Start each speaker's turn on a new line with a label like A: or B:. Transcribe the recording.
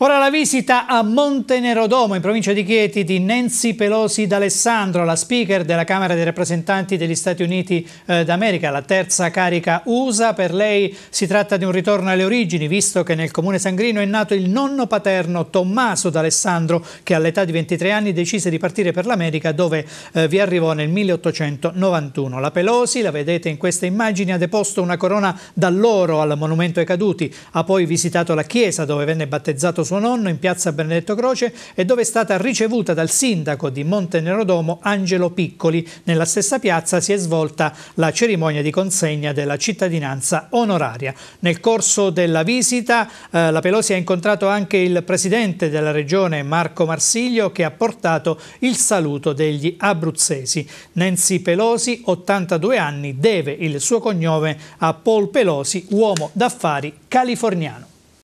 A: Ora la visita a Montenerodomo in provincia di Chieti di Nancy Pelosi d'Alessandro, la speaker della Camera dei rappresentanti degli Stati Uniti eh, d'America, la terza carica USA. Per lei si tratta di un ritorno alle origini, visto che nel comune sangrino è nato il nonno paterno Tommaso d'Alessandro, che all'età di 23 anni decise di partire per l'America, dove eh, vi arrivò nel 1891. La Pelosi, la vedete in queste immagini, ha deposto una corona d'alloro al monumento ai caduti, ha poi visitato la chiesa dove venne battezzato suo nonno in piazza Benedetto Croce e dove è stata ricevuta dal sindaco di Montenerodomo Angelo Piccoli. Nella stessa piazza si è svolta la cerimonia di consegna della cittadinanza onoraria. Nel corso della visita eh, la Pelosi ha incontrato anche il presidente della regione Marco Marsiglio che ha portato il saluto degli abruzzesi. Nancy Pelosi, 82 anni, deve il suo cognome a Paul Pelosi, uomo d'affari californiano.